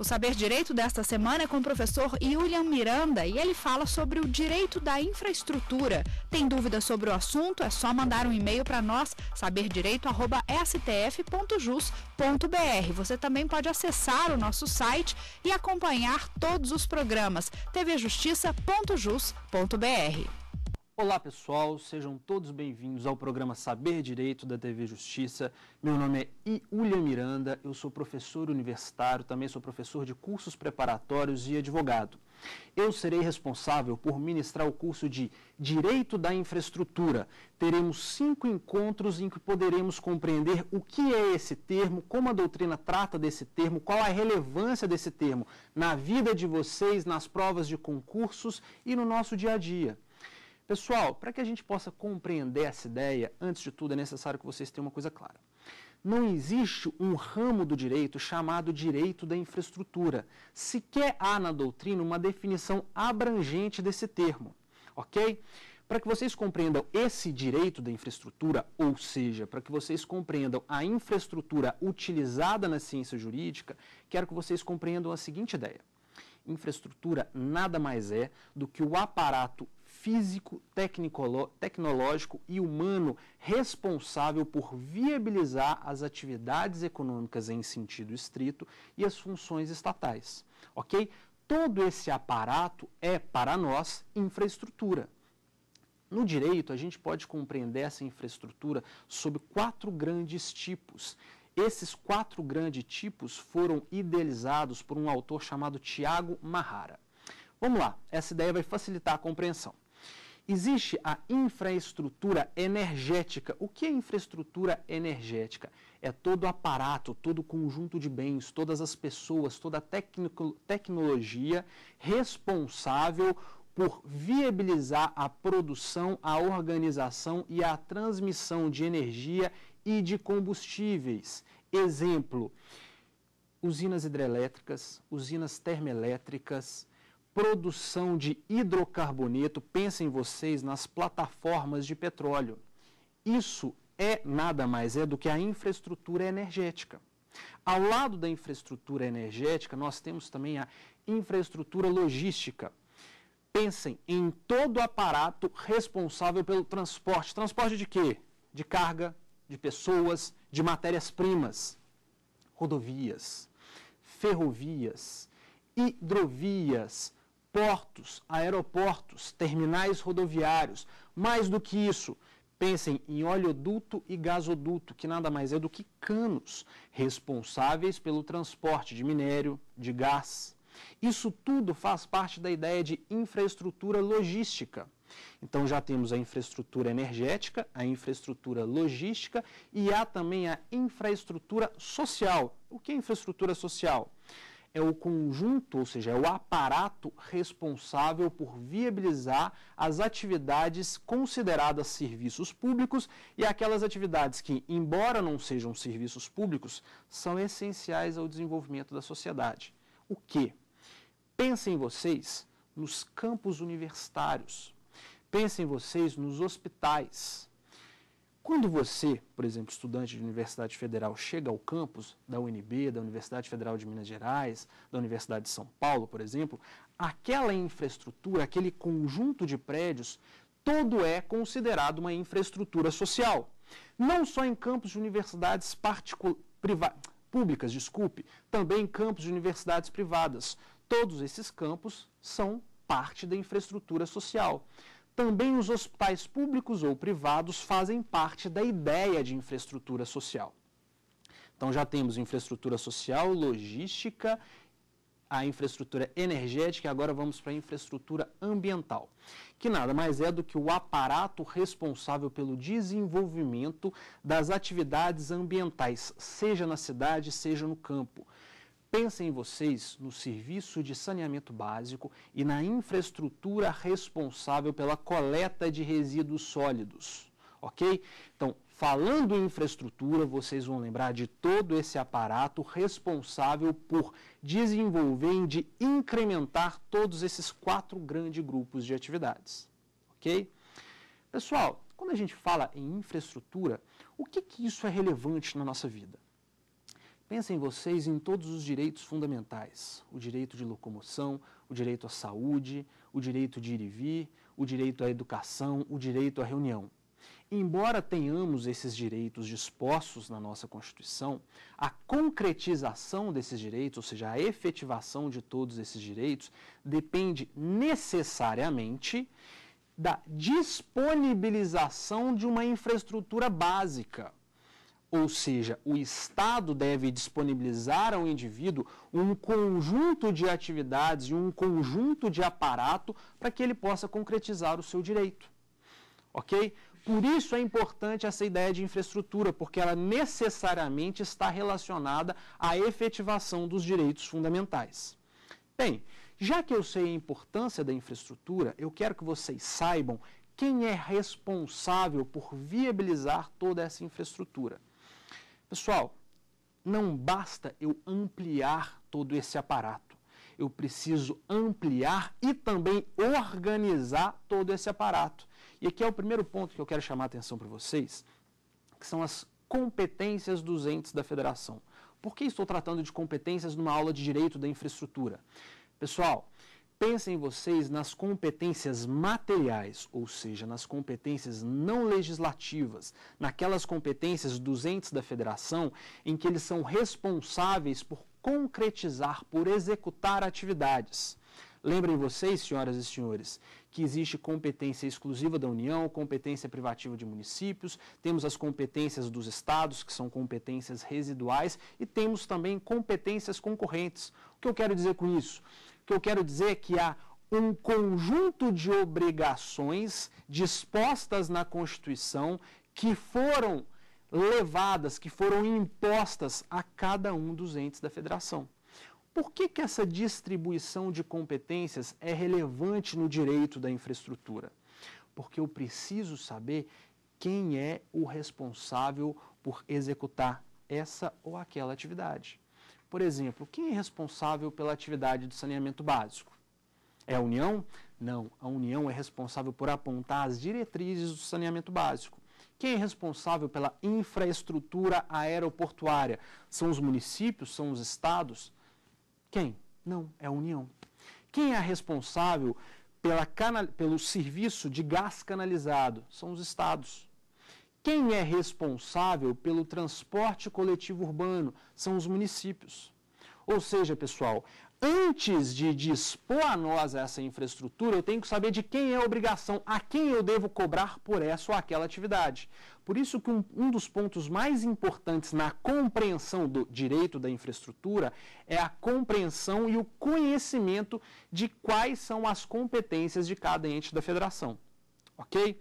O Saber Direito desta semana é com o professor Julian Miranda e ele fala sobre o direito da infraestrutura. Tem dúvidas sobre o assunto? É só mandar um e-mail para nós, saberdireito.stf.jus.br. Você também pode acessar o nosso site e acompanhar todos os programas tvjustiça.jus.br. Olá pessoal, sejam todos bem-vindos ao programa Saber Direito da TV Justiça. Meu nome é Iulia Miranda, eu sou professor universitário, também sou professor de cursos preparatórios e advogado. Eu serei responsável por ministrar o curso de Direito da Infraestrutura. Teremos cinco encontros em que poderemos compreender o que é esse termo, como a doutrina trata desse termo, qual a relevância desse termo na vida de vocês, nas provas de concursos e no nosso dia a dia. Pessoal, para que a gente possa compreender essa ideia, antes de tudo é necessário que vocês tenham uma coisa clara. Não existe um ramo do direito chamado direito da infraestrutura. Sequer há na doutrina uma definição abrangente desse termo, ok? Para que vocês compreendam esse direito da infraestrutura, ou seja, para que vocês compreendam a infraestrutura utilizada na ciência jurídica, quero que vocês compreendam a seguinte ideia. Infraestrutura nada mais é do que o aparato físico, tecnológico e humano responsável por viabilizar as atividades econômicas em sentido estrito e as funções estatais. Ok? Todo esse aparato é, para nós, infraestrutura. No direito, a gente pode compreender essa infraestrutura sob quatro grandes tipos. Esses quatro grandes tipos foram idealizados por um autor chamado Tiago Marrara. Vamos lá, essa ideia vai facilitar a compreensão. Existe a infraestrutura energética. O que é infraestrutura energética? É todo aparato, todo conjunto de bens, todas as pessoas, toda a tecno tecnologia responsável por viabilizar a produção, a organização e a transmissão de energia e de combustíveis. Exemplo: usinas hidrelétricas, usinas termoelétricas, produção de hidrocarboneto, pensem vocês nas plataformas de petróleo. Isso é nada mais é do que a infraestrutura energética. Ao lado da infraestrutura energética, nós temos também a infraestrutura logística. Pensem em todo o aparato responsável pelo transporte. Transporte de quê? De carga, de pessoas, de matérias-primas. Rodovias, ferrovias, hidrovias, portos, aeroportos, terminais rodoviários. Mais do que isso, pensem em oleoduto e gasoduto, que nada mais é do que canos responsáveis pelo transporte de minério, de gás. Isso tudo faz parte da ideia de infraestrutura logística. Então já temos a infraestrutura energética, a infraestrutura logística e há também a infraestrutura social. O que é infraestrutura social? é o conjunto, ou seja, é o aparato responsável por viabilizar as atividades consideradas serviços públicos e aquelas atividades que, embora não sejam serviços públicos, são essenciais ao desenvolvimento da sociedade. O que? Pensem vocês nos campos universitários. Pensem vocês nos hospitais. Quando você, por exemplo, estudante de Universidade Federal, chega ao campus da UNB, da Universidade Federal de Minas Gerais, da Universidade de São Paulo, por exemplo, aquela infraestrutura, aquele conjunto de prédios, todo é considerado uma infraestrutura social. Não só em campos de universidades públicas, desculpe, também em campos de universidades privadas. Todos esses campos são parte da infraestrutura social também os hospitais públicos ou privados fazem parte da ideia de infraestrutura social. Então já temos infraestrutura social, logística, a infraestrutura energética e agora vamos para a infraestrutura ambiental, que nada mais é do que o aparato responsável pelo desenvolvimento das atividades ambientais, seja na cidade, seja no campo Pensem em vocês no serviço de saneamento básico e na infraestrutura responsável pela coleta de resíduos sólidos, ok? Então, falando em infraestrutura, vocês vão lembrar de todo esse aparato responsável por desenvolver e de incrementar todos esses quatro grandes grupos de atividades, ok? Pessoal, quando a gente fala em infraestrutura, o que, que isso é relevante na nossa vida? Pensem vocês em todos os direitos fundamentais: o direito de locomoção, o direito à saúde, o direito de ir e vir, o direito à educação, o direito à reunião. Embora tenhamos esses direitos dispostos na nossa Constituição, a concretização desses direitos, ou seja, a efetivação de todos esses direitos, depende necessariamente da disponibilização de uma infraestrutura básica, ou seja, o Estado deve disponibilizar ao indivíduo um conjunto de atividades e um conjunto de aparato para que ele possa concretizar o seu direito. Ok? Por isso é importante essa ideia de infraestrutura, porque ela necessariamente está relacionada à efetivação dos direitos fundamentais. Bem, já que eu sei a importância da infraestrutura, eu quero que vocês saibam quem é responsável por viabilizar toda essa infraestrutura. Pessoal, não basta eu ampliar todo esse aparato. Eu preciso ampliar e também organizar todo esse aparato. E aqui é o primeiro ponto que eu quero chamar a atenção para vocês, que são as competências dos entes da federação. Por que estou tratando de competências numa aula de direito da infraestrutura? Pessoal, pensem vocês nas competências materiais, ou seja, nas competências não legislativas, naquelas competências dos entes da federação em que eles são responsáveis por concretizar, por executar atividades. Lembrem vocês, senhoras e senhores, que existe competência exclusiva da União, competência privativa de municípios, temos as competências dos estados, que são competências residuais, e temos também competências concorrentes. O que eu quero dizer com isso? que eu quero dizer é que há um conjunto de obrigações dispostas na Constituição que foram levadas, que foram impostas a cada um dos entes da federação. Por que, que essa distribuição de competências é relevante no direito da infraestrutura? Porque eu preciso saber quem é o responsável por executar essa ou aquela atividade. Por exemplo, quem é responsável pela atividade do saneamento básico? É a União? Não, a União é responsável por apontar as diretrizes do saneamento básico. Quem é responsável pela infraestrutura aeroportuária? São os municípios? São os estados? Quem? Não, é a União. Quem é responsável pela pelo serviço de gás canalizado? São os estados. Quem é responsável pelo transporte coletivo urbano são os municípios. Ou seja, pessoal, antes de dispor a nós essa infraestrutura, eu tenho que saber de quem é a obrigação, a quem eu devo cobrar por essa ou aquela atividade. Por isso que um, um dos pontos mais importantes na compreensão do direito da infraestrutura é a compreensão e o conhecimento de quais são as competências de cada ente da federação. Ok?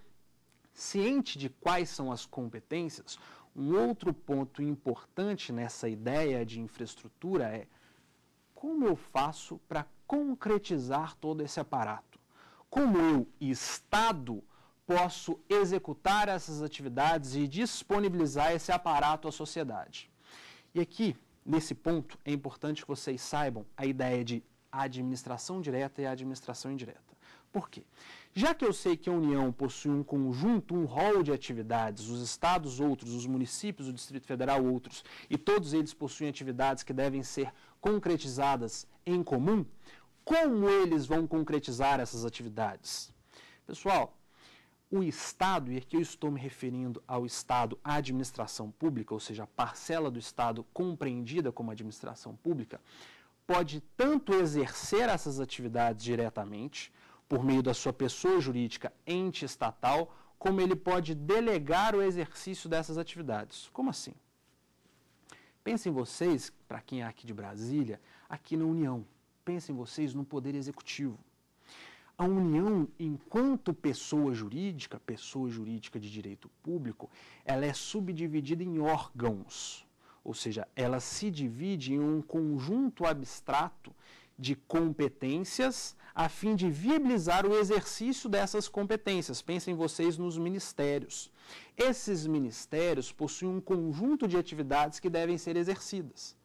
Ciente de quais são as competências, um outro ponto importante nessa ideia de infraestrutura é como eu faço para concretizar todo esse aparato? Como eu, Estado, posso executar essas atividades e disponibilizar esse aparato à sociedade? E aqui, nesse ponto, é importante que vocês saibam a ideia de administração direta e administração indireta. Por quê? Já que eu sei que a União possui um conjunto, um rol de atividades, os estados outros, os municípios, o Distrito Federal outros, e todos eles possuem atividades que devem ser concretizadas em comum, como eles vão concretizar essas atividades? Pessoal, o Estado, e aqui eu estou me referindo ao Estado, a administração pública, ou seja, a parcela do Estado compreendida como administração pública, pode tanto exercer essas atividades diretamente, por meio da sua pessoa jurídica ente estatal, como ele pode delegar o exercício dessas atividades. Como assim? Pensem vocês, para quem é aqui de Brasília, aqui na União. Pensem vocês no Poder Executivo. A União, enquanto pessoa jurídica, pessoa jurídica de direito público, ela é subdividida em órgãos, ou seja, ela se divide em um conjunto abstrato de competências a fim de viabilizar o exercício dessas competências. Pensem vocês nos ministérios. Esses ministérios possuem um conjunto de atividades que devem ser exercidas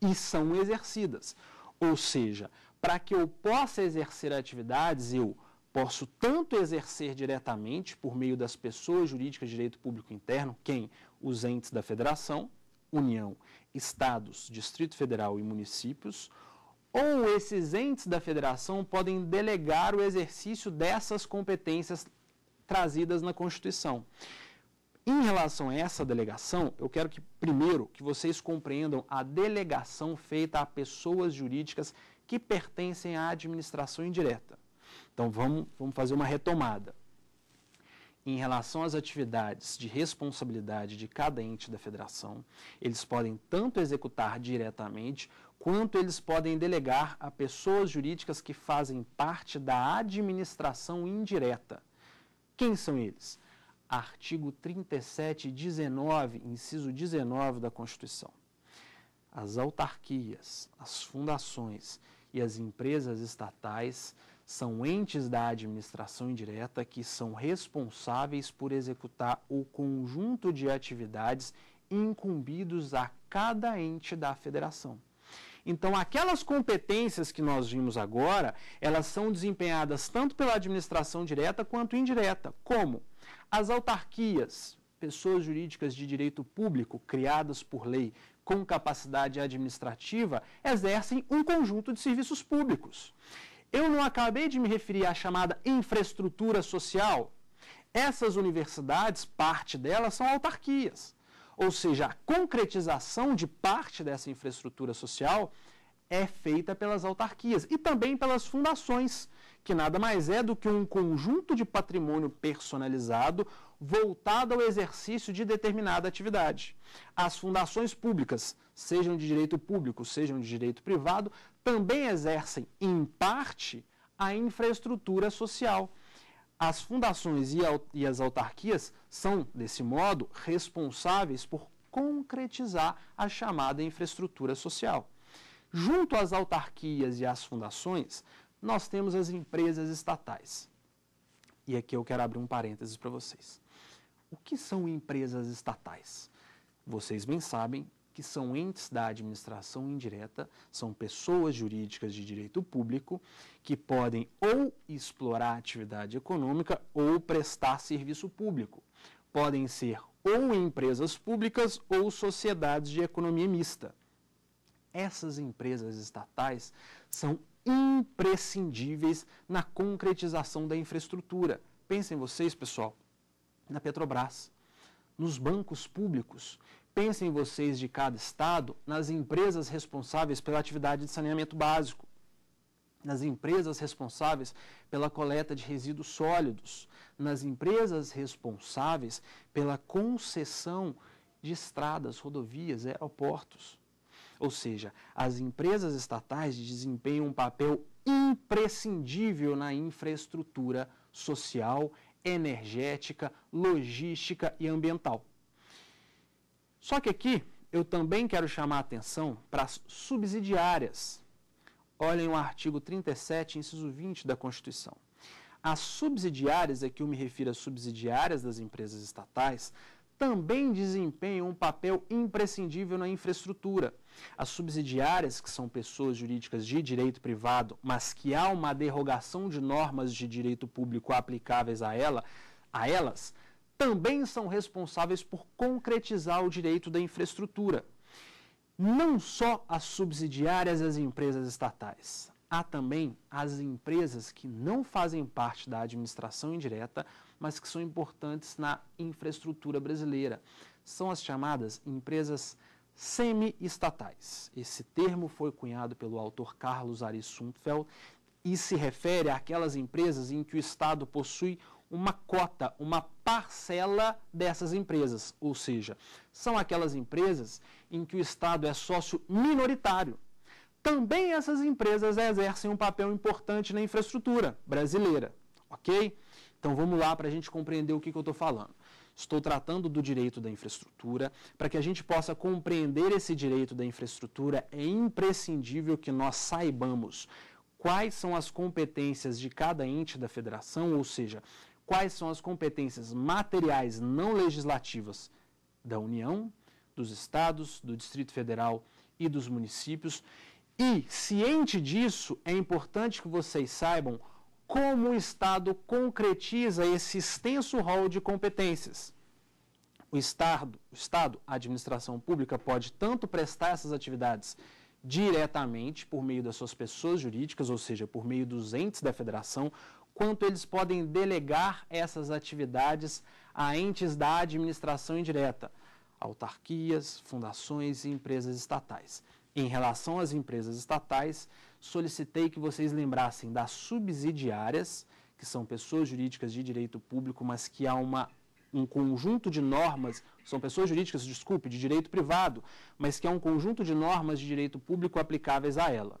e são exercidas. Ou seja, para que eu possa exercer atividades, eu posso tanto exercer diretamente por meio das pessoas jurídicas de direito público interno, quem? Os entes da federação, União, Estados, Distrito Federal e municípios, ou esses entes da federação podem delegar o exercício dessas competências trazidas na Constituição. Em relação a essa delegação, eu quero que primeiro que vocês compreendam a delegação feita a pessoas jurídicas que pertencem à administração indireta. Então vamos, vamos fazer uma retomada. Em relação às atividades de responsabilidade de cada ente da federação, eles podem tanto executar diretamente quanto eles podem delegar a pessoas jurídicas que fazem parte da administração indireta. Quem são eles? Artigo 37, 19, inciso 19 da Constituição. As autarquias, as fundações e as empresas estatais são entes da administração indireta que são responsáveis por executar o conjunto de atividades incumbidos a cada ente da federação. Então, aquelas competências que nós vimos agora, elas são desempenhadas tanto pela administração direta quanto indireta. Como? As autarquias, pessoas jurídicas de direito público criadas por lei com capacidade administrativa, exercem um conjunto de serviços públicos. Eu não acabei de me referir à chamada infraestrutura social? Essas universidades, parte delas, são autarquias. Ou seja, a concretização de parte dessa infraestrutura social é feita pelas autarquias e também pelas fundações, que nada mais é do que um conjunto de patrimônio personalizado voltado ao exercício de determinada atividade. As fundações públicas, sejam de direito público, sejam de direito privado, também exercem, em parte, a infraestrutura social. As fundações e as autarquias são, desse modo, responsáveis por concretizar a chamada infraestrutura social. Junto às autarquias e às fundações, nós temos as empresas estatais. E aqui eu quero abrir um parênteses para vocês. O que são empresas estatais? Vocês bem sabem, que são entes da administração indireta, são pessoas jurídicas de direito público que podem ou explorar atividade econômica ou prestar serviço público. Podem ser ou empresas públicas ou sociedades de economia mista. Essas empresas estatais são imprescindíveis na concretização da infraestrutura. Pensem vocês, pessoal, na Petrobras, nos bancos públicos Pensem vocês de cada estado nas empresas responsáveis pela atividade de saneamento básico, nas empresas responsáveis pela coleta de resíduos sólidos, nas empresas responsáveis pela concessão de estradas, rodovias, aeroportos. Ou seja, as empresas estatais desempenham um papel imprescindível na infraestrutura social, energética, logística e ambiental. Só que aqui eu também quero chamar a atenção para as subsidiárias. Olhem o artigo 37, inciso 20 da Constituição. As subsidiárias, aqui eu me refiro às subsidiárias das empresas estatais, também desempenham um papel imprescindível na infraestrutura. As subsidiárias, que são pessoas jurídicas de direito privado, mas que há uma derrogação de normas de direito público aplicáveis a, ela, a elas, também são responsáveis por concretizar o direito da infraestrutura. Não só as subsidiárias e as empresas estatais, há também as empresas que não fazem parte da administração indireta, mas que são importantes na infraestrutura brasileira. São as chamadas empresas semi-estatais. Esse termo foi cunhado pelo autor Carlos Ari Sundfeld e se refere àquelas empresas em que o Estado possui uma cota, uma parcela dessas empresas, ou seja, são aquelas empresas em que o Estado é sócio minoritário. Também essas empresas exercem um papel importante na infraestrutura brasileira, ok? Então vamos lá para a gente compreender o que, que eu estou falando. Estou tratando do direito da infraestrutura. Para que a gente possa compreender esse direito da infraestrutura, é imprescindível que nós saibamos quais são as competências de cada ente da federação, ou seja, quais são as competências materiais não legislativas da União, dos estados, do Distrito Federal e dos municípios. E, ciente disso, é importante que vocês saibam como o Estado concretiza esse extenso rol de competências. O Estado, o Estado, a administração pública, pode tanto prestar essas atividades diretamente por meio das suas pessoas jurídicas, ou seja, por meio dos entes da federação, quanto eles podem delegar essas atividades a entes da administração indireta, autarquias, fundações e empresas estatais. Em relação às empresas estatais, solicitei que vocês lembrassem das subsidiárias, que são pessoas jurídicas de direito público, mas que há uma, um conjunto de normas, são pessoas jurídicas, desculpe, de direito privado, mas que há um conjunto de normas de direito público aplicáveis a ela.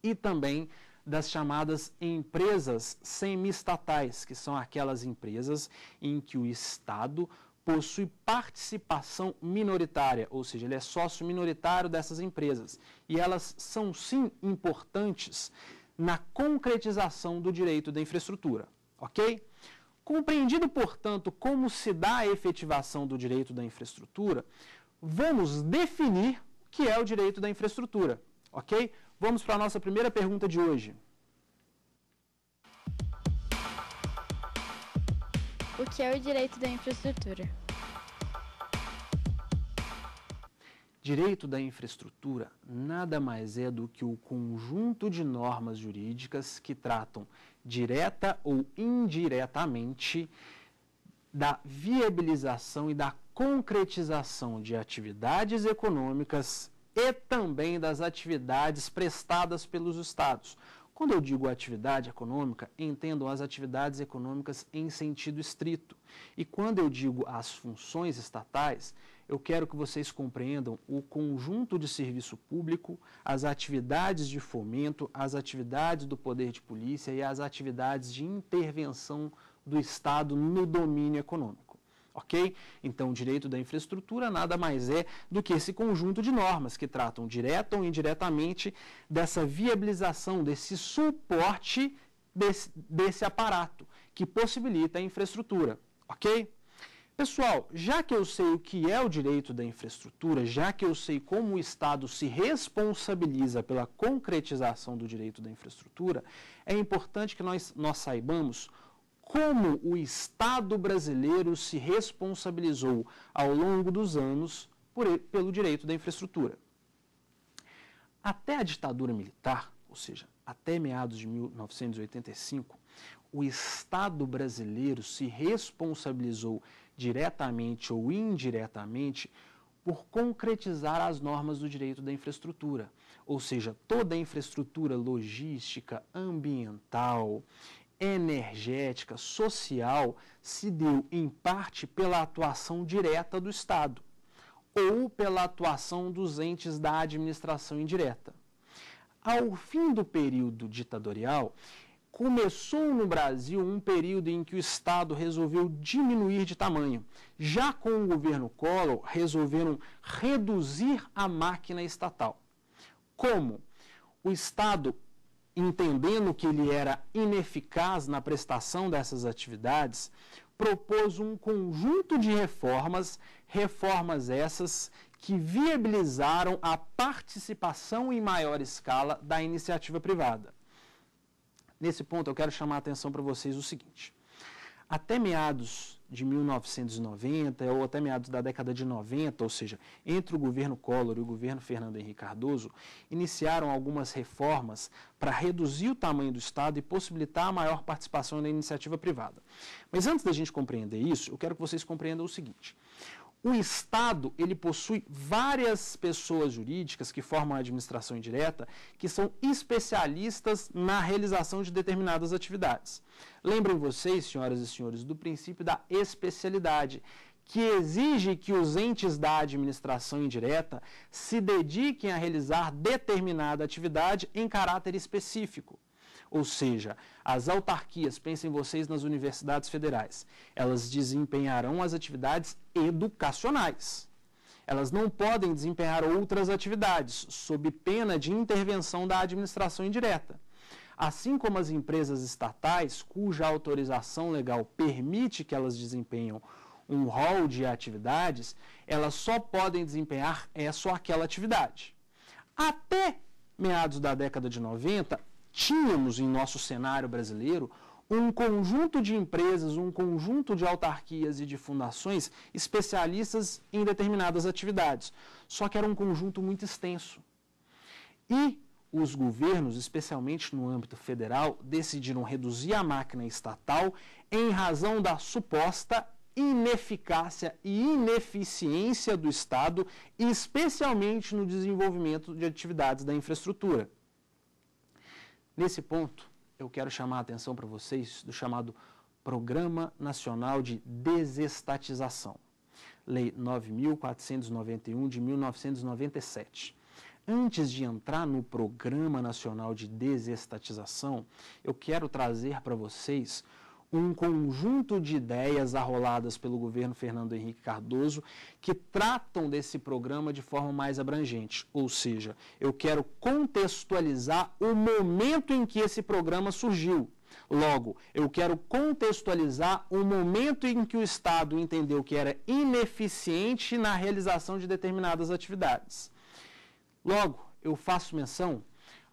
E também das chamadas empresas semi-estatais, que são aquelas empresas em que o Estado possui participação minoritária, ou seja, ele é sócio minoritário dessas empresas. E elas são sim importantes na concretização do direito da infraestrutura, ok? Compreendido, portanto, como se dá a efetivação do direito da infraestrutura, vamos definir o que é o direito da infraestrutura, ok? Vamos para a nossa primeira pergunta de hoje. O que é o direito da infraestrutura? Direito da infraestrutura nada mais é do que o conjunto de normas jurídicas que tratam direta ou indiretamente da viabilização e da concretização de atividades econômicas e também das atividades prestadas pelos estados. Quando eu digo atividade econômica, entendo as atividades econômicas em sentido estrito. E quando eu digo as funções estatais, eu quero que vocês compreendam o conjunto de serviço público, as atividades de fomento, as atividades do poder de polícia e as atividades de intervenção do Estado no domínio econômico. Ok? Então, o direito da infraestrutura nada mais é do que esse conjunto de normas que tratam direta ou indiretamente dessa viabilização, desse suporte desse, desse aparato que possibilita a infraestrutura. Ok? Pessoal, já que eu sei o que é o direito da infraestrutura, já que eu sei como o Estado se responsabiliza pela concretização do direito da infraestrutura, é importante que nós, nós saibamos como o Estado brasileiro se responsabilizou ao longo dos anos por, pelo direito da infraestrutura. Até a ditadura militar, ou seja, até meados de 1985, o Estado brasileiro se responsabilizou diretamente ou indiretamente por concretizar as normas do direito da infraestrutura, ou seja, toda a infraestrutura logística, ambiental, energética social se deu em parte pela atuação direta do Estado ou pela atuação dos entes da administração indireta. Ao fim do período ditatorial, começou no Brasil um período em que o Estado resolveu diminuir de tamanho. Já com o governo Collor, resolveram reduzir a máquina estatal. Como? O Estado entendendo que ele era ineficaz na prestação dessas atividades, propôs um conjunto de reformas, reformas essas que viabilizaram a participação em maior escala da iniciativa privada. Nesse ponto, eu quero chamar a atenção para vocês o seguinte: até meados de 1990 ou até meados da década de 90, ou seja, entre o governo Collor e o governo Fernando Henrique Cardoso, iniciaram algumas reformas para reduzir o tamanho do Estado e possibilitar a maior participação na iniciativa privada. Mas antes da gente compreender isso, eu quero que vocês compreendam o seguinte: o Estado, ele possui várias pessoas jurídicas que formam a administração indireta, que são especialistas na realização de determinadas atividades. Lembrem vocês, senhoras e senhores, do princípio da especialidade, que exige que os entes da administração indireta se dediquem a realizar determinada atividade em caráter específico. Ou seja, as autarquias, pensem vocês nas universidades federais, elas desempenharão as atividades educacionais. Elas não podem desempenhar outras atividades, sob pena de intervenção da administração indireta. Assim como as empresas estatais, cuja autorização legal permite que elas desempenham um rol de atividades, elas só podem desempenhar essa é ou aquela atividade. Até meados da década de 90, tínhamos em nosso cenário brasileiro um conjunto de empresas, um conjunto de autarquias e de fundações especialistas em determinadas atividades. Só que era um conjunto muito extenso. E os governos, especialmente no âmbito federal, decidiram reduzir a máquina estatal em razão da suposta ineficácia e ineficiência do Estado, especialmente no desenvolvimento de atividades da infraestrutura. Nesse ponto, eu quero chamar a atenção para vocês do chamado Programa Nacional de Desestatização, Lei 9.491 de 1997. Antes de entrar no Programa Nacional de Desestatização, eu quero trazer para vocês um conjunto de ideias arroladas pelo governo Fernando Henrique Cardoso que tratam desse programa de forma mais abrangente. Ou seja, eu quero contextualizar o momento em que esse programa surgiu. Logo, eu quero contextualizar o momento em que o Estado entendeu que era ineficiente na realização de determinadas atividades. Logo, eu faço menção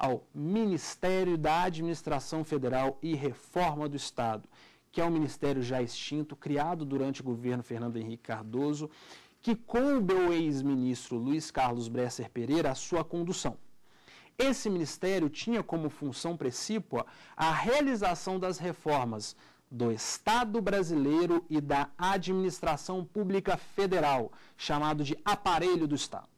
ao Ministério da Administração Federal e Reforma do Estado, que é um ministério já extinto, criado durante o governo Fernando Henrique Cardoso, que coube ao ex-ministro Luiz Carlos Bresser Pereira a sua condução. Esse ministério tinha como função precípua a realização das reformas do Estado brasileiro e da Administração Pública Federal, chamado de aparelho do Estado.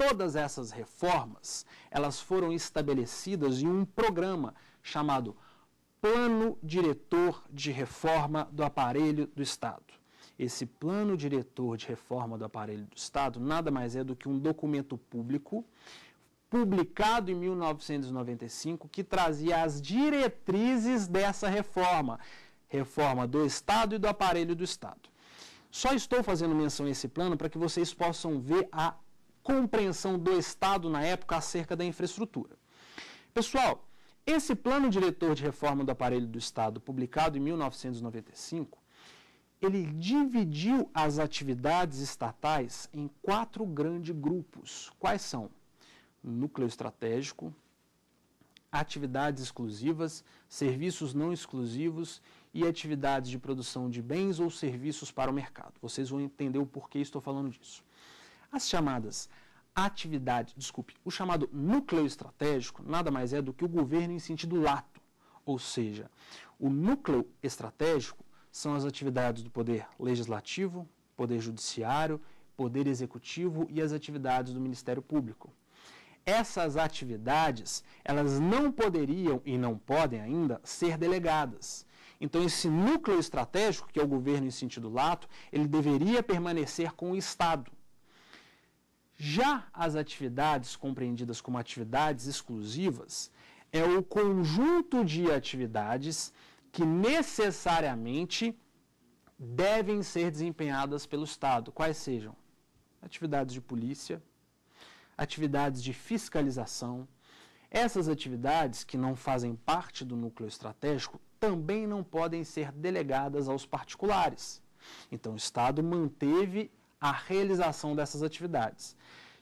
Todas essas reformas, elas foram estabelecidas em um programa chamado Plano Diretor de Reforma do Aparelho do Estado. Esse plano diretor de reforma do aparelho do Estado nada mais é do que um documento público publicado em 1995 que trazia as diretrizes dessa reforma, reforma do Estado e do aparelho do Estado. Só estou fazendo menção a esse plano para que vocês possam ver a compreensão do Estado na época acerca da infraestrutura. Pessoal, esse plano diretor de reforma do aparelho do Estado, publicado em 1995, ele dividiu as atividades estatais em quatro grandes grupos. Quais são? Núcleo estratégico, atividades exclusivas, serviços não exclusivos e atividades de produção de bens ou serviços para o mercado. Vocês vão entender o porquê estou falando disso. As chamadas atividade, desculpe, o chamado núcleo estratégico nada mais é do que o governo em sentido lato, ou seja, o núcleo estratégico são as atividades do poder legislativo, poder judiciário, poder executivo e as atividades do Ministério Público. Essas atividades, elas não poderiam e não podem ainda ser delegadas. Então, esse núcleo estratégico, que é o governo em sentido lato, ele deveria permanecer com o Estado já as atividades compreendidas como atividades exclusivas é o conjunto de atividades que necessariamente devem ser desempenhadas pelo Estado, quais sejam atividades de polícia, atividades de fiscalização. Essas atividades que não fazem parte do núcleo estratégico também não podem ser delegadas aos particulares. Então, o Estado manteve a realização dessas atividades.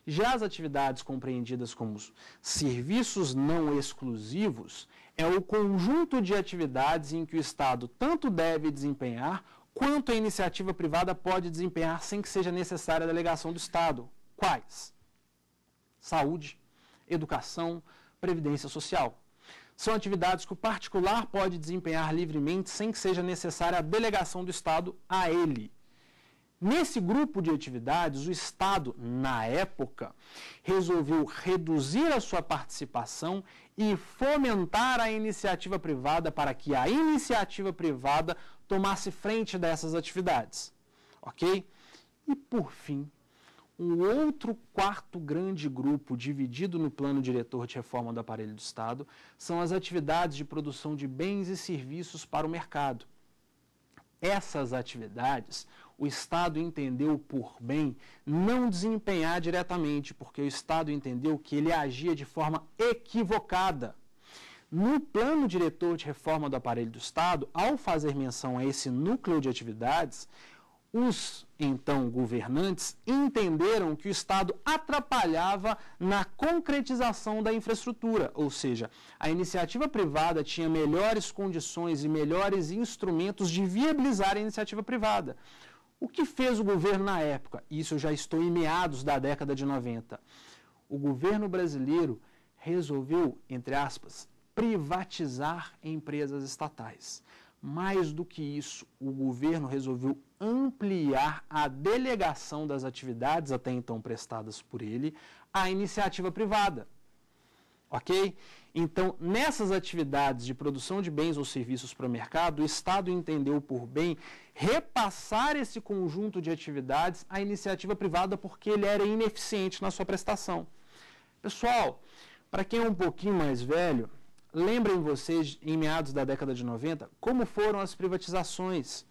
Já as atividades compreendidas como serviços não exclusivos é o conjunto de atividades em que o Estado tanto deve desempenhar quanto a iniciativa privada pode desempenhar sem que seja necessária a delegação do Estado. Quais? Saúde, educação, previdência social. São atividades que o particular pode desempenhar livremente sem que seja necessária a delegação do Estado a ele. Nesse grupo de atividades, o Estado, na época, resolveu reduzir a sua participação e fomentar a iniciativa privada para que a iniciativa privada tomasse frente dessas atividades. Ok? E por fim, um outro quarto grande grupo dividido no plano diretor de reforma do aparelho do Estado são as atividades de produção de bens e serviços para o mercado. Essas atividades o Estado entendeu por bem não desempenhar diretamente, porque o Estado entendeu que ele agia de forma equivocada. No plano diretor de reforma do aparelho do Estado, ao fazer menção a esse núcleo de atividades, os então governantes entenderam que o Estado atrapalhava na concretização da infraestrutura, ou seja, a iniciativa privada tinha melhores condições e melhores instrumentos de viabilizar a iniciativa privada. O que fez o governo na época? Isso eu já estou em meados da década de 90. O governo brasileiro resolveu, entre aspas, privatizar empresas estatais. Mais do que isso, o governo resolveu ampliar a delegação das atividades até então prestadas por ele à iniciativa privada. Ok? Então, nessas atividades de produção de bens ou serviços para o mercado, o Estado entendeu por bem repassar esse conjunto de atividades à iniciativa privada porque ele era ineficiente na sua prestação. Pessoal, para quem é um pouquinho mais velho, lembrem vocês, em meados da década de 90, como foram as privatizações.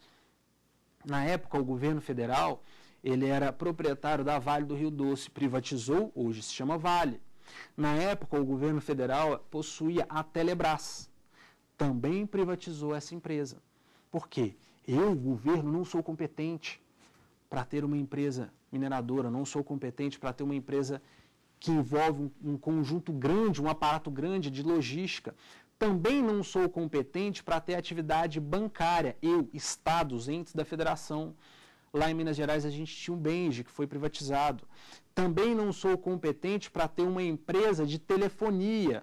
Na época, o governo federal ele era proprietário da Vale do Rio Doce, privatizou, hoje se chama Vale. Na época, o governo federal possuía a Telebrás. Também privatizou essa empresa. Por quê? Eu, governo, não sou competente para ter uma empresa mineradora, não sou competente para ter uma empresa que envolve um, um conjunto grande, um aparato grande de logística. Também não sou competente para ter atividade bancária, eu, estados, entes da federação Lá em Minas Gerais a gente tinha um Benji que foi privatizado. Também não sou competente para ter uma empresa de telefonia.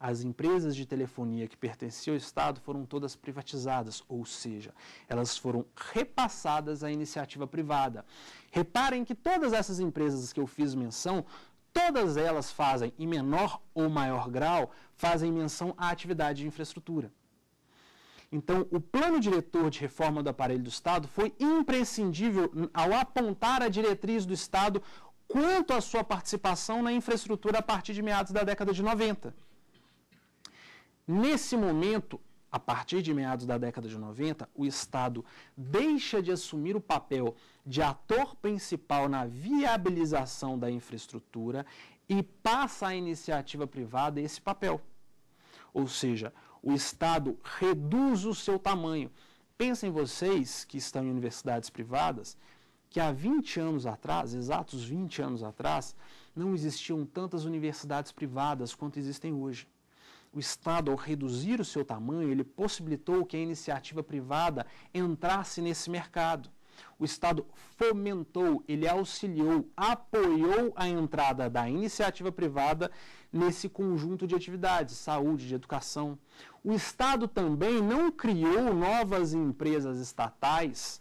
As empresas de telefonia que pertenciam ao Estado foram todas privatizadas, ou seja, elas foram repassadas à iniciativa privada. Reparem que todas essas empresas que eu fiz menção todas elas fazem, em menor ou maior grau, fazem menção à atividade de infraestrutura. Então, o plano diretor de reforma do aparelho do Estado foi imprescindível ao apontar a diretriz do Estado quanto à sua participação na infraestrutura a partir de meados da década de 90. Nesse momento, a partir de meados da década de 90, o Estado deixa de assumir o papel de ator principal na viabilização da infraestrutura e passa à iniciativa privada esse papel. Ou seja, o Estado reduz o seu tamanho. Pensem vocês que estão em universidades privadas, que há 20 anos atrás, exatos 20 anos atrás, não existiam tantas universidades privadas quanto existem hoje. O Estado, ao reduzir o seu tamanho, ele possibilitou que a iniciativa privada entrasse nesse mercado. O Estado fomentou, ele auxiliou, apoiou a entrada da iniciativa privada nesse conjunto de atividades, saúde, de educação. O Estado também não criou novas empresas estatais,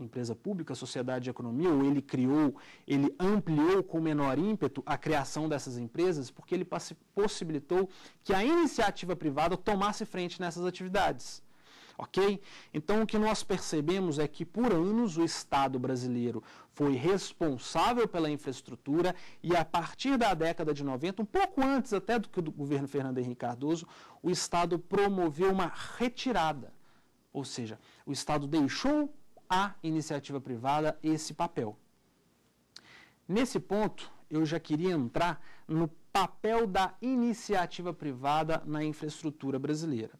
empresa pública, sociedade de economia, ou ele criou, ele ampliou com menor ímpeto a criação dessas empresas, porque ele possibilitou que a iniciativa privada tomasse frente nessas atividades ok? Então o que nós percebemos é que por anos o Estado brasileiro foi responsável pela infraestrutura e a partir da década de 90, um pouco antes até do que o governo Fernando Henrique Cardoso, o Estado promoveu uma retirada, ou seja, o Estado deixou à iniciativa privada esse papel. Nesse ponto, eu já queria entrar no papel da iniciativa privada na infraestrutura brasileira.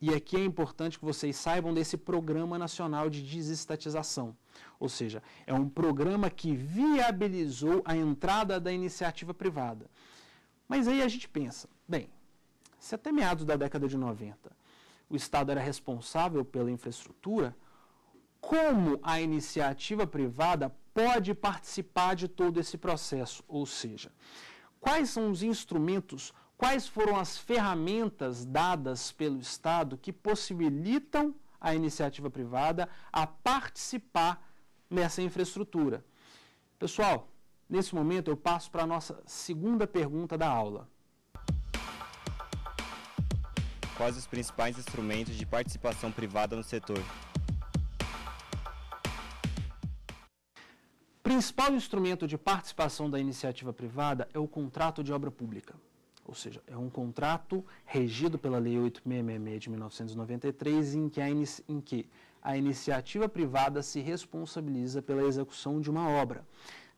E aqui é importante que vocês saibam desse Programa Nacional de Desestatização. Ou seja, é um programa que viabilizou a entrada da iniciativa privada. Mas aí a gente pensa, bem, se até meados da década de 90 o Estado era responsável pela infraestrutura, como a iniciativa privada pode participar de todo esse processo? Ou seja, quais são os instrumentos quais foram as ferramentas dadas pelo Estado que possibilitam a iniciativa privada a participar nessa infraestrutura. Pessoal, nesse momento eu passo para a nossa segunda pergunta da aula. Quais os principais instrumentos de participação privada no setor? O principal instrumento de participação da iniciativa privada é o contrato de obra pública ou seja, é um contrato regido pela Lei 8666 de 1993, em que, a, em que a iniciativa privada se responsabiliza pela execução de uma obra.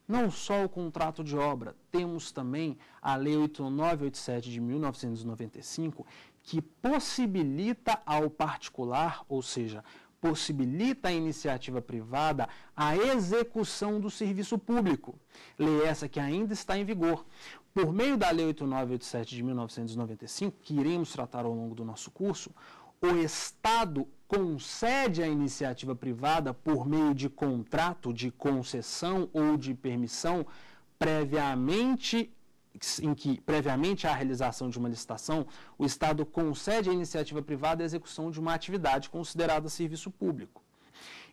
Não só o contrato de obra, temos também a Lei 8987 de 1995, que possibilita ao particular, ou seja, possibilita à iniciativa privada a execução do serviço público. Lei essa que ainda está em vigor. Por meio da Lei 8987 de 1995, que iremos tratar ao longo do nosso curso, o Estado concede à iniciativa privada, por meio de contrato, de concessão ou de permissão, previamente em que, previamente à realização de uma licitação, o Estado concede à iniciativa privada a execução de uma atividade considerada serviço público.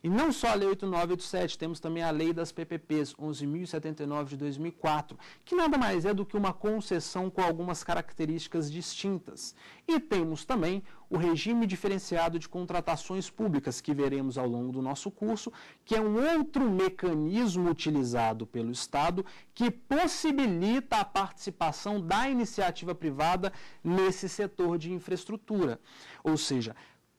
E não só a Lei 8987, temos também a Lei das PPPs, 11.079 de 2004, que nada mais é do que uma concessão com algumas características distintas. E temos também o regime diferenciado de contratações públicas, que veremos ao longo do nosso curso, que é um outro mecanismo utilizado pelo Estado que possibilita a participação da iniciativa privada nesse setor de infraestrutura. Ou seja,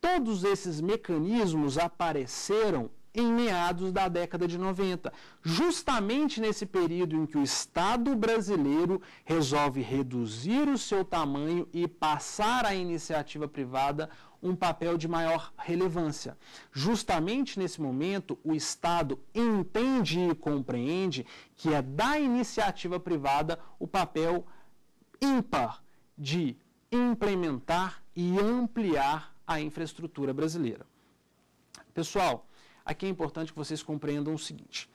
Todos esses mecanismos apareceram em meados da década de 90, justamente nesse período em que o Estado brasileiro resolve reduzir o seu tamanho e passar à iniciativa privada um papel de maior relevância. Justamente nesse momento, o Estado entende e compreende que é da iniciativa privada o papel ímpar de implementar e ampliar à infraestrutura brasileira. Pessoal, aqui é importante que vocês compreendam o seguinte: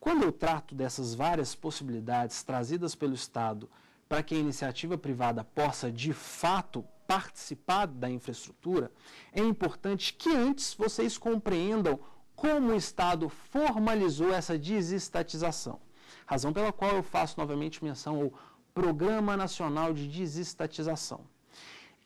quando eu trato dessas várias possibilidades trazidas pelo Estado para que a iniciativa privada possa de fato participar da infraestrutura, é importante que antes vocês compreendam como o Estado formalizou essa desestatização. Razão pela qual eu faço novamente menção ao Programa Nacional de Desestatização.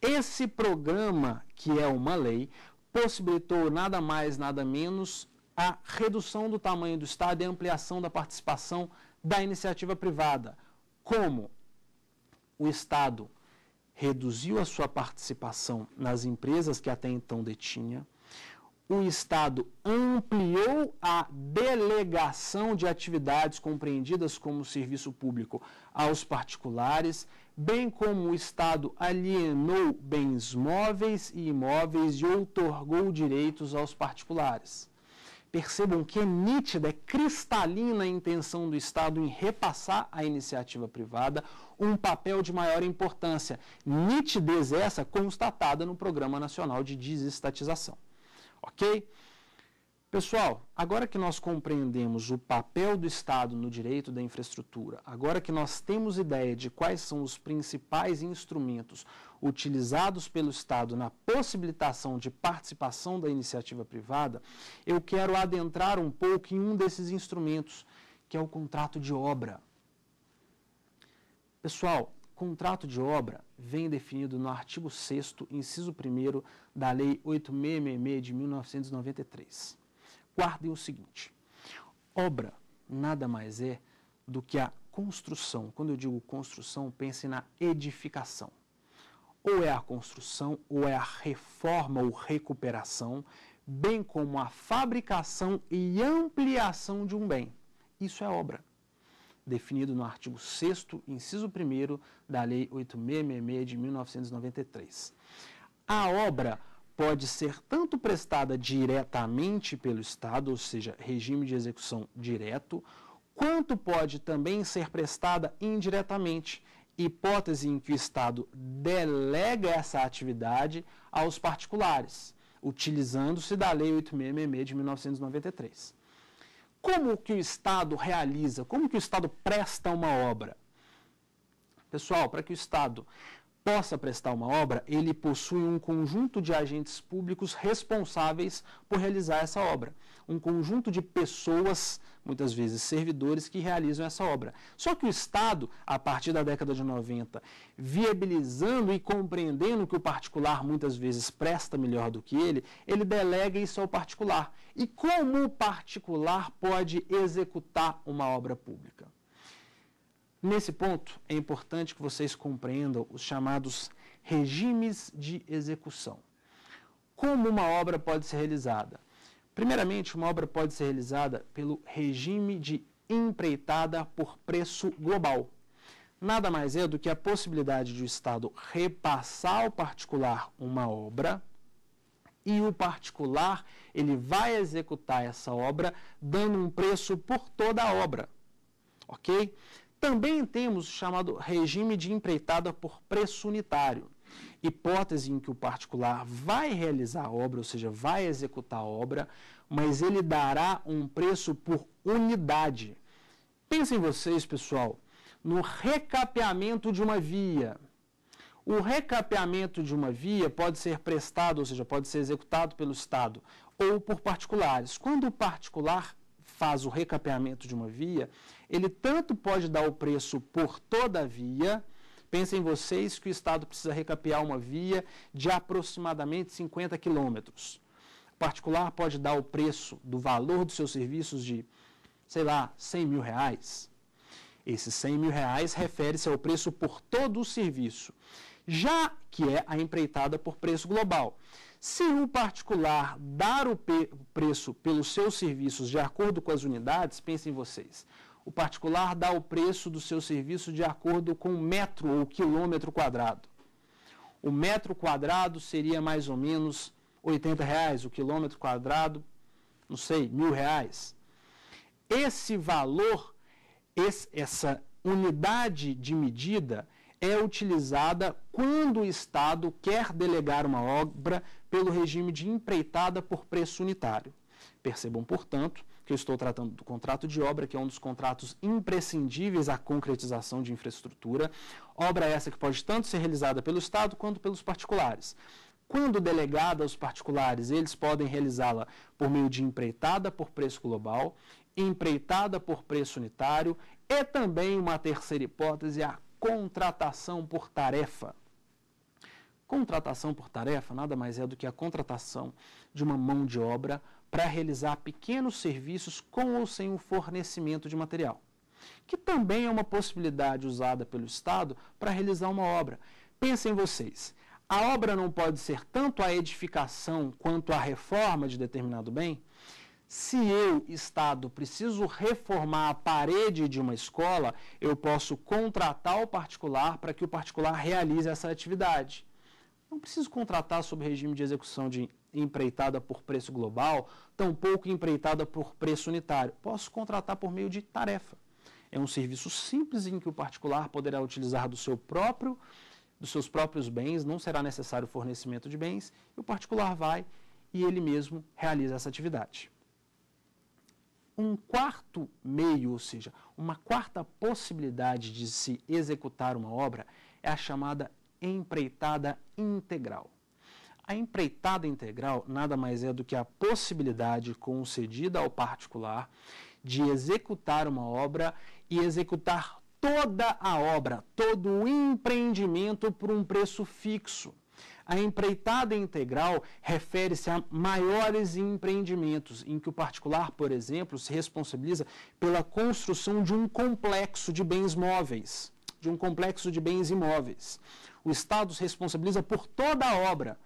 Esse programa, que é uma lei, possibilitou nada mais, nada menos a redução do tamanho do Estado e a ampliação da participação da iniciativa privada. Como o Estado reduziu a sua participação nas empresas que até então detinha, o Estado ampliou a delegação de atividades compreendidas como serviço público aos particulares bem como o Estado alienou bens móveis e imóveis e outorgou direitos aos particulares. Percebam que é nítida, é cristalina a intenção do Estado em repassar à iniciativa privada um papel de maior importância. Nitidez essa constatada no Programa Nacional de Desestatização. Ok? Pessoal, agora que nós compreendemos o papel do Estado no direito da infraestrutura, agora que nós temos ideia de quais são os principais instrumentos utilizados pelo Estado na possibilitação de participação da iniciativa privada, eu quero adentrar um pouco em um desses instrumentos, que é o contrato de obra. Pessoal, contrato de obra vem definido no artigo 6 inciso 1 da Lei 8666 de 1993 guardem o seguinte: obra nada mais é do que a construção. Quando eu digo construção, pense na edificação. Ou é a construção, ou é a reforma ou recuperação, bem como a fabricação e ampliação de um bem. Isso é obra. Definido no artigo 6, inciso 1 da Lei 8666 de 1993. A obra pode ser tanto prestada diretamente pelo Estado, ou seja, regime de execução direto, quanto pode também ser prestada indiretamente, hipótese em que o Estado delega essa atividade aos particulares, utilizando-se da Lei 8666 de 1993. Como que o Estado realiza, como que o Estado presta uma obra? Pessoal, para que o Estado possa prestar uma obra, ele possui um conjunto de agentes públicos responsáveis por realizar essa obra. Um conjunto de pessoas, muitas vezes servidores, que realizam essa obra. Só que o Estado, a partir da década de 90, viabilizando e compreendendo que o particular muitas vezes presta melhor do que ele, ele delega isso ao particular. E como o particular pode executar uma obra pública? Nesse ponto, é importante que vocês compreendam os chamados regimes de execução. Como uma obra pode ser realizada? Primeiramente, uma obra pode ser realizada pelo regime de empreitada por preço global. Nada mais é do que a possibilidade de o Estado repassar ao particular uma obra e o particular ele vai executar essa obra dando um preço por toda a obra, ok? Também temos o chamado regime de empreitada por preço unitário, hipótese em que o particular vai realizar a obra, ou seja, vai executar a obra, mas ele dará um preço por unidade. Pensem vocês, pessoal, no recapeamento de uma via. O recapeamento de uma via pode ser prestado, ou seja, pode ser executado pelo Estado ou por particulares. Quando o particular faz o recapeamento de uma via, ele tanto pode dar o preço por toda via. pensem vocês que o Estado precisa recapear uma via de aproximadamente 50 quilômetros. O particular pode dar o preço do valor dos seus serviços de, sei lá, 100 mil reais. Esses 100 mil reais refere-se ao preço por todo o serviço, já que é a empreitada por preço global. Se o particular dar o preço pelos seus serviços de acordo com as unidades, pensem vocês, o particular dá o preço do seu serviço de acordo com metro ou quilômetro quadrado. O metro quadrado seria mais ou menos 80 reais, o quilômetro quadrado, não sei, mil reais. Esse valor, esse, essa unidade de medida é utilizada quando o Estado quer delegar uma obra pelo regime de empreitada por preço unitário. Percebam, portanto, que eu estou tratando do contrato de obra, que é um dos contratos imprescindíveis à concretização de infraestrutura. Obra essa que pode tanto ser realizada pelo Estado quanto pelos particulares. Quando delegada aos particulares, eles podem realizá-la por meio de empreitada por preço global, empreitada por preço unitário e também uma terceira hipótese, a contratação por tarefa. Contratação por tarefa nada mais é do que a contratação de uma mão de obra para realizar pequenos serviços com ou sem o fornecimento de material, que também é uma possibilidade usada pelo Estado para realizar uma obra. Pensem vocês, a obra não pode ser tanto a edificação quanto a reforma de determinado bem? Se eu, Estado, preciso reformar a parede de uma escola, eu posso contratar o particular para que o particular realize essa atividade. Não preciso contratar sob regime de execução de empreitada por preço global, tampouco empreitada por preço unitário. Posso contratar por meio de tarefa. É um serviço simples em que o particular poderá utilizar do seu próprio, dos seus próprios bens, não será necessário fornecimento de bens, e o particular vai e ele mesmo realiza essa atividade. Um quarto meio, ou seja, uma quarta possibilidade de se executar uma obra é a chamada empreitada integral. A empreitada integral nada mais é do que a possibilidade concedida ao particular de executar uma obra e executar toda a obra, todo o empreendimento por um preço fixo. A empreitada integral refere-se a maiores empreendimentos, em que o particular, por exemplo, se responsabiliza pela construção de um complexo de bens móveis, de um complexo de bens imóveis. O Estado se responsabiliza por toda a obra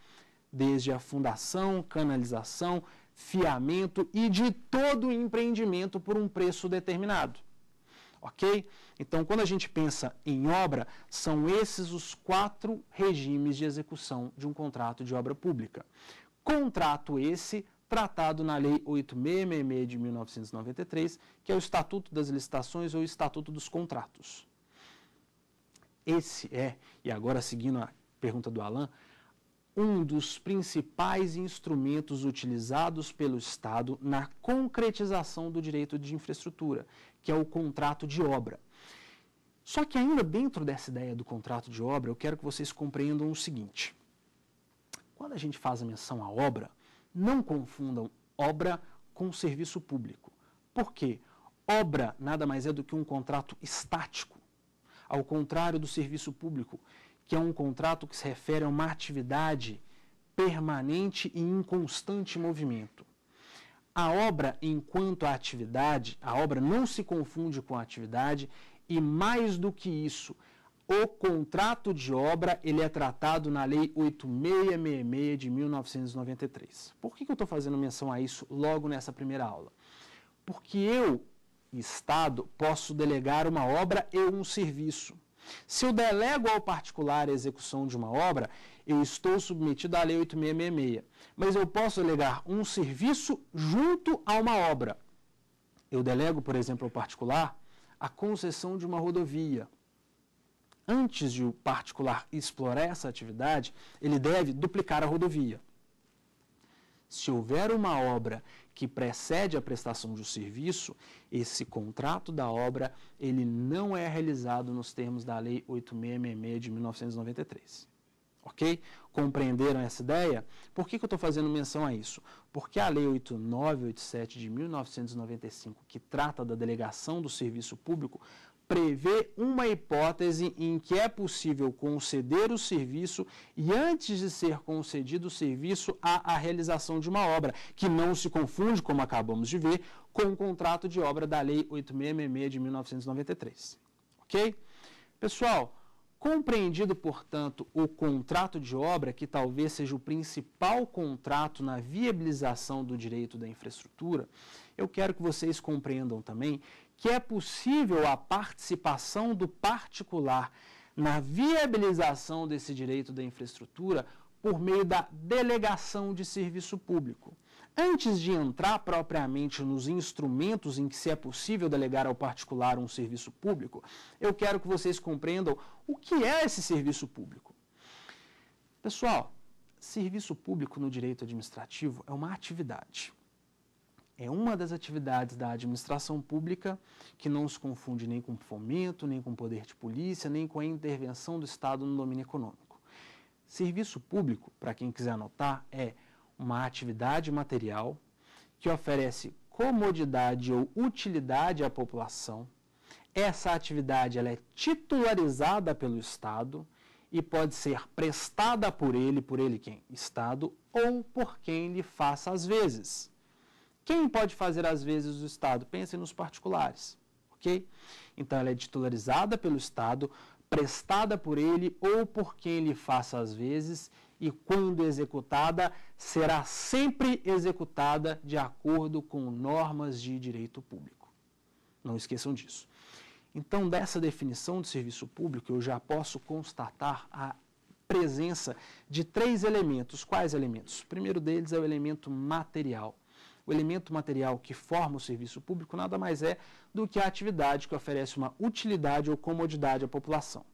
desde a fundação, canalização, fiamento e de todo o empreendimento por um preço determinado. Ok? Então, quando a gente pensa em obra, são esses os quatro regimes de execução de um contrato de obra pública. Contrato esse tratado na Lei 8666 de 1993, que é o Estatuto das Licitações ou Estatuto dos Contratos. Esse é, e agora seguindo a pergunta do Alain, um dos principais instrumentos utilizados pelo Estado na concretização do direito de infraestrutura, que é o contrato de obra. Só que ainda dentro dessa ideia do contrato de obra, eu quero que vocês compreendam o seguinte. Quando a gente faz a menção à obra, não confundam obra com serviço público. Por quê? Obra nada mais é do que um contrato estático, ao contrário do serviço público, que é um contrato que se refere a uma atividade permanente e em constante movimento. A obra, enquanto a atividade, a obra não se confunde com a atividade e, mais do que isso, o contrato de obra ele é tratado na Lei 8666 de 1993. Por que, que eu estou fazendo menção a isso logo nessa primeira aula? Porque eu, Estado, posso delegar uma obra e um serviço. Se eu delego ao particular a execução de uma obra, eu estou submetido à Lei 8666, mas eu posso delegar um serviço junto a uma obra. Eu delego, por exemplo, ao particular a concessão de uma rodovia. Antes de o particular explorar essa atividade, ele deve duplicar a rodovia. Se houver uma obra que precede a prestação de um serviço, esse contrato da obra, ele não é realizado nos termos da Lei 8666 de 1993. Ok? Compreenderam essa ideia? Por que, que eu estou fazendo menção a isso? Porque a Lei 8987 de 1995, que trata da delegação do serviço público, prevê uma hipótese em que é possível conceder o serviço e antes de ser concedido o serviço há a realização de uma obra, que não se confunde, como acabamos de ver, com o contrato de obra da Lei 8666 de 1993. Ok? Pessoal, compreendido, portanto, o contrato de obra, que talvez seja o principal contrato na viabilização do direito da infraestrutura, eu quero que vocês compreendam também que é possível a participação do particular na viabilização desse direito da infraestrutura por meio da delegação de serviço público. Antes de entrar propriamente nos instrumentos em que se é possível delegar ao particular um serviço público, eu quero que vocês compreendam o que é esse serviço público. Pessoal, serviço público no direito administrativo é uma atividade. É uma das atividades da administração pública que não se confunde nem com fomento, nem com poder de polícia, nem com a intervenção do Estado no domínio econômico. Serviço público, para quem quiser anotar, é uma atividade material que oferece comodidade ou utilidade à população. Essa atividade ela é titularizada pelo Estado e pode ser prestada por ele, por ele quem? Estado, ou por quem lhe faça às vezes. Quem pode fazer às vezes o Estado? Pensem nos particulares, ok? Então, ela é titularizada pelo Estado, prestada por ele ou por quem lhe faça às vezes e quando executada, será sempre executada de acordo com normas de direito público. Não esqueçam disso. Então, dessa definição de serviço público, eu já posso constatar a presença de três elementos. Quais elementos? O primeiro deles é o elemento material o elemento material que forma o serviço público nada mais é do que a atividade que oferece uma utilidade ou comodidade à população.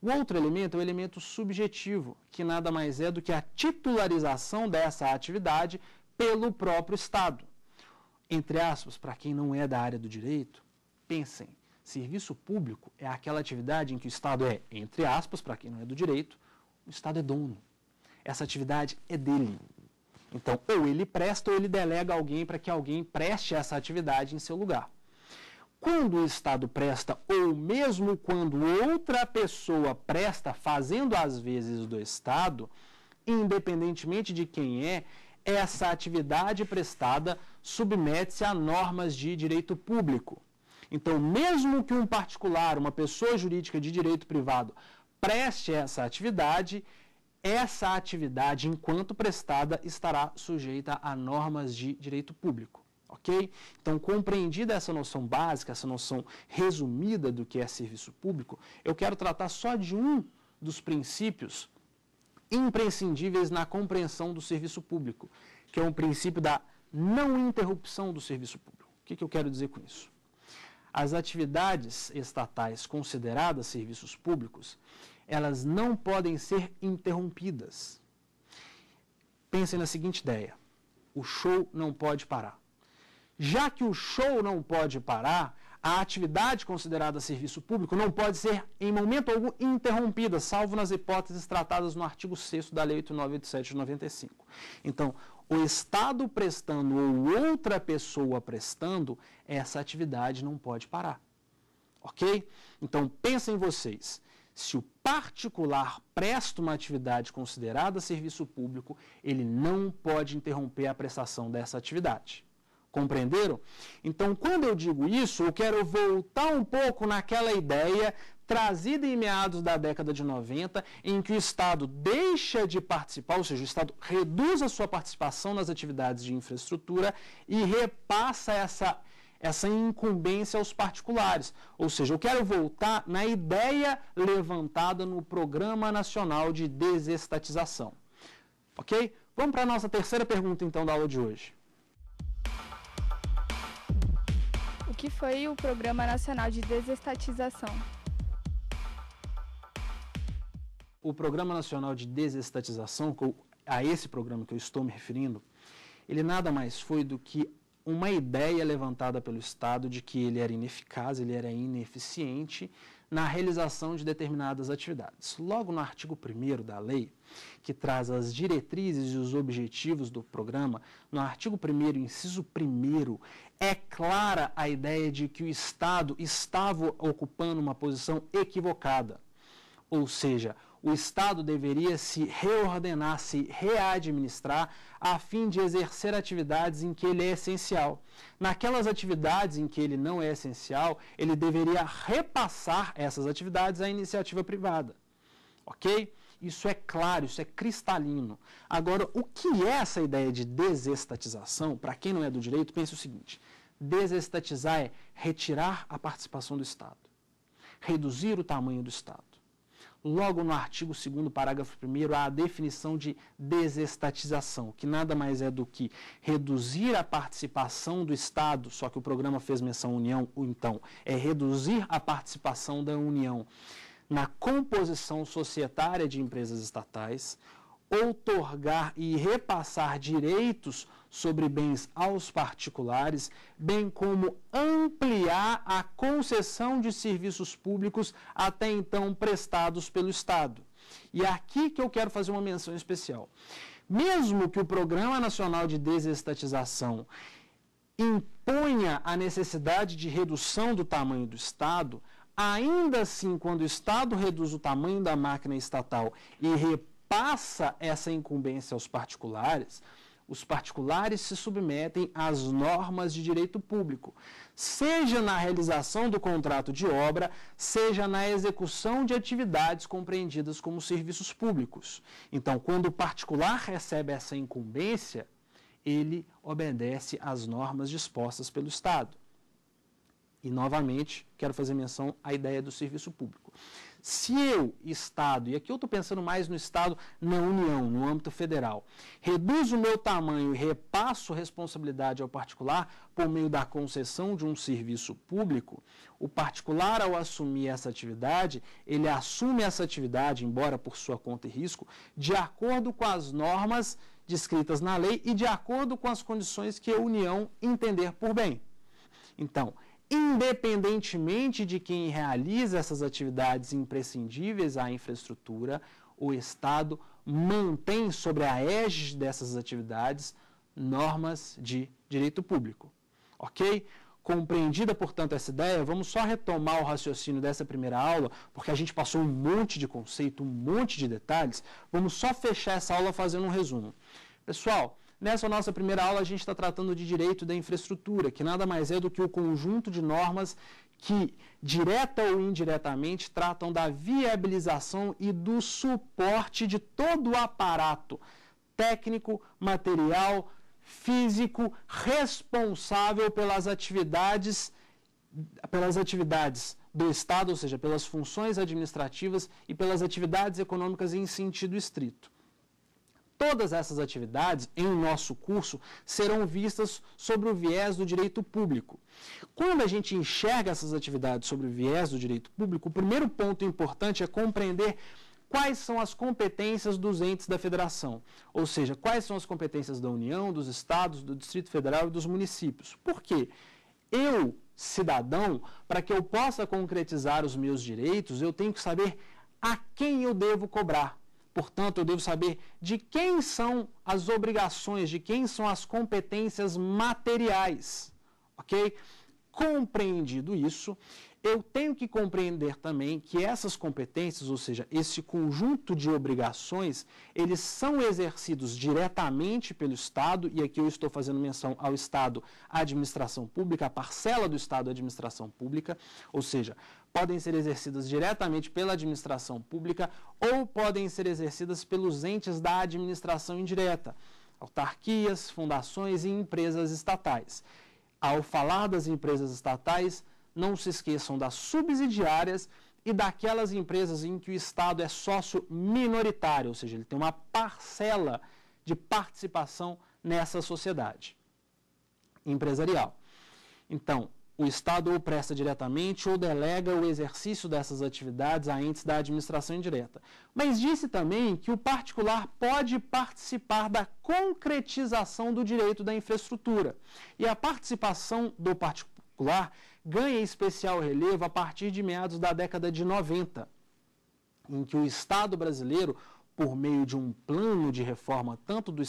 O outro elemento é o elemento subjetivo, que nada mais é do que a titularização dessa atividade pelo próprio Estado. Entre aspas, para quem não é da área do direito, pensem, serviço público é aquela atividade em que o Estado é, entre aspas, para quem não é do direito, o Estado é dono. Essa atividade é dele. Então, ou ele presta ou ele delega alguém para que alguém preste essa atividade em seu lugar. Quando o Estado presta, ou mesmo quando outra pessoa presta, fazendo as vezes do Estado, independentemente de quem é, essa atividade prestada submete-se a normas de direito público. Então, mesmo que um particular, uma pessoa jurídica de direito privado, preste essa atividade, essa atividade, enquanto prestada, estará sujeita a normas de direito público. Ok? Então, compreendida essa noção básica, essa noção resumida do que é serviço público, eu quero tratar só de um dos princípios imprescindíveis na compreensão do serviço público, que é o um princípio da não interrupção do serviço público. O que, que eu quero dizer com isso? As atividades estatais consideradas serviços públicos, elas não podem ser interrompidas. Pensem na seguinte ideia: o show não pode parar. Já que o show não pode parar, a atividade considerada serviço público não pode ser, em momento algum, interrompida, salvo nas hipóteses tratadas no artigo 6 da Lei 8987 de 95. Então, o Estado prestando ou outra pessoa prestando, essa atividade não pode parar. Ok? Então, pensem vocês. Se o particular presta uma atividade considerada serviço público, ele não pode interromper a prestação dessa atividade. Compreenderam? Então, quando eu digo isso, eu quero voltar um pouco naquela ideia trazida em meados da década de 90, em que o Estado deixa de participar, ou seja, o Estado reduz a sua participação nas atividades de infraestrutura e repassa essa essa incumbência aos particulares. Ou seja, eu quero voltar na ideia levantada no Programa Nacional de Desestatização. Ok? Vamos para a nossa terceira pergunta, então, da aula de hoje. O que foi o Programa Nacional de Desestatização? O Programa Nacional de Desestatização, a esse programa que eu estou me referindo, ele nada mais foi do que uma ideia levantada pelo Estado de que ele era ineficaz, ele era ineficiente na realização de determinadas atividades. Logo no artigo 1 da lei, que traz as diretrizes e os objetivos do programa, no artigo 1, inciso 1, é clara a ideia de que o Estado estava ocupando uma posição equivocada. Ou seja, o Estado deveria se reordenar, se readministrar, a fim de exercer atividades em que ele é essencial. Naquelas atividades em que ele não é essencial, ele deveria repassar essas atividades à iniciativa privada. Ok? Isso é claro, isso é cristalino. Agora, o que é essa ideia de desestatização? Para quem não é do direito, pense o seguinte: desestatizar é retirar a participação do Estado, reduzir o tamanho do Estado logo no artigo 2 parágrafo 1 há a definição de desestatização, que nada mais é do que reduzir a participação do Estado, só que o programa fez menção à União, ou então é reduzir a participação da União na composição societária de empresas estatais, outorgar e repassar direitos sobre bens aos particulares, bem como ampliar a concessão de serviços públicos até então prestados pelo Estado. E é aqui que eu quero fazer uma menção especial. Mesmo que o Programa Nacional de Desestatização imponha a necessidade de redução do tamanho do Estado, ainda assim, quando o Estado reduz o tamanho da máquina estatal e repassa essa incumbência aos particulares, os particulares se submetem às normas de direito público, seja na realização do contrato de obra, seja na execução de atividades compreendidas como serviços públicos. Então, quando o particular recebe essa incumbência, ele obedece às normas dispostas pelo Estado. E, novamente, quero fazer menção à ideia do serviço público. Se eu, Estado, e aqui eu estou pensando mais no Estado, na União, no âmbito federal, reduzo o meu tamanho e repasso responsabilidade ao particular por meio da concessão de um serviço público, o particular, ao assumir essa atividade, ele assume essa atividade, embora por sua conta e risco, de acordo com as normas descritas na lei e de acordo com as condições que a União entender por bem. Então, independentemente de quem realiza essas atividades imprescindíveis à infraestrutura, o Estado mantém sobre a égide dessas atividades normas de direito público. Ok? Compreendida, portanto, essa ideia, vamos só retomar o raciocínio dessa primeira aula, porque a gente passou um monte de conceito, um monte de detalhes. Vamos só fechar essa aula fazendo um resumo. Pessoal, Nessa nossa primeira aula, a gente está tratando de direito da infraestrutura, que nada mais é do que o conjunto de normas que, direta ou indiretamente, tratam da viabilização e do suporte de todo o aparato técnico, material, físico responsável pelas atividades pelas atividades do Estado, ou seja, pelas funções administrativas e pelas atividades econômicas em sentido estrito. Todas essas atividades, em nosso curso, serão vistas sobre o viés do direito público. Quando a gente enxerga essas atividades sobre o viés do direito público, o primeiro ponto importante é compreender quais são as competências dos entes da federação, ou seja, quais são as competências da União, dos estados, do Distrito Federal e dos municípios. Por quê? Eu, cidadão, para que eu possa concretizar os meus direitos, eu tenho que saber a quem eu devo cobrar Portanto, eu devo saber de quem são as obrigações, de quem são as competências materiais. Ok? Compreendido isso, eu tenho que compreender também que essas competências, ou seja, esse conjunto de obrigações, eles são exercidos diretamente pelo Estado, e aqui eu estou fazendo menção ao Estado Administração Pública, a parcela do Estado Administração Pública, ou seja, podem ser exercidas diretamente pela administração pública ou podem ser exercidas pelos entes da administração indireta, autarquias, fundações e empresas estatais. Ao falar das empresas estatais, não se esqueçam das subsidiárias e daquelas empresas em que o Estado é sócio minoritário, ou seja, ele tem uma parcela de participação nessa sociedade empresarial. Então, o Estado ou presta diretamente ou delega o exercício dessas atividades a entes da administração indireta. Mas disse também que o particular pode participar da concretização do direito da infraestrutura. E a participação do particular ganha especial relevo a partir de meados da década de 90, em que o Estado brasileiro, por meio de um plano de reforma tanto do,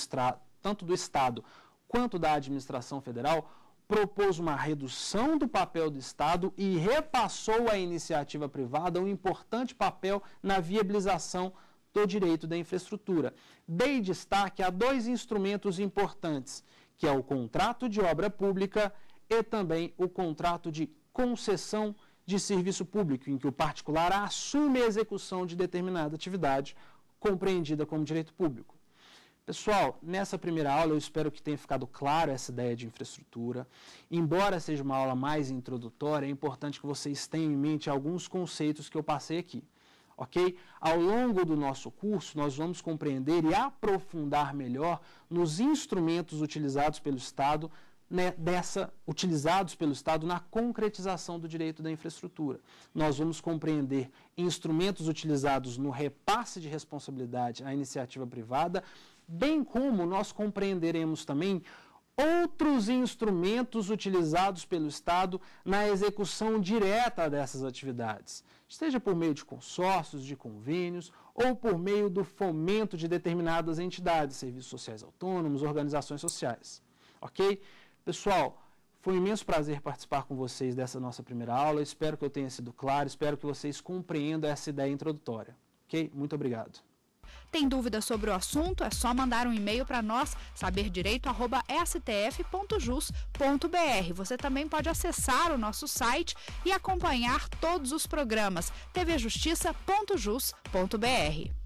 tanto do Estado quanto da administração federal, propôs uma redução do papel do Estado e repassou à iniciativa privada um importante papel na viabilização do direito da infraestrutura. Dei destaque a dois instrumentos importantes, que é o contrato de obra pública e também o contrato de concessão de serviço público, em que o particular assume a execução de determinada atividade compreendida como direito público. Pessoal, nessa primeira aula eu espero que tenha ficado claro essa ideia de infraestrutura. Embora seja uma aula mais introdutória, é importante que vocês tenham em mente alguns conceitos que eu passei aqui. Ok? Ao longo do nosso curso, nós vamos compreender e aprofundar melhor nos instrumentos utilizados pelo Estado né, dessa utilizados pelo Estado na concretização do direito da infraestrutura. Nós vamos compreender instrumentos utilizados no repasse de responsabilidade à iniciativa privada bem como nós compreenderemos também outros instrumentos utilizados pelo Estado na execução direta dessas atividades, seja por meio de consórcios, de convênios ou por meio do fomento de determinadas entidades, serviços sociais autônomos, organizações sociais. Ok? Pessoal, foi um imenso prazer participar com vocês dessa nossa primeira aula. Espero que eu tenha sido claro, espero que vocês compreendam essa ideia introdutória. Ok? Muito obrigado. Tem dúvidas sobre o assunto? É só mandar um e-mail para nós, saberdireito@stf.jus.br. Você também pode acessar o nosso site e acompanhar todos os programas tvjustiça.jus.br.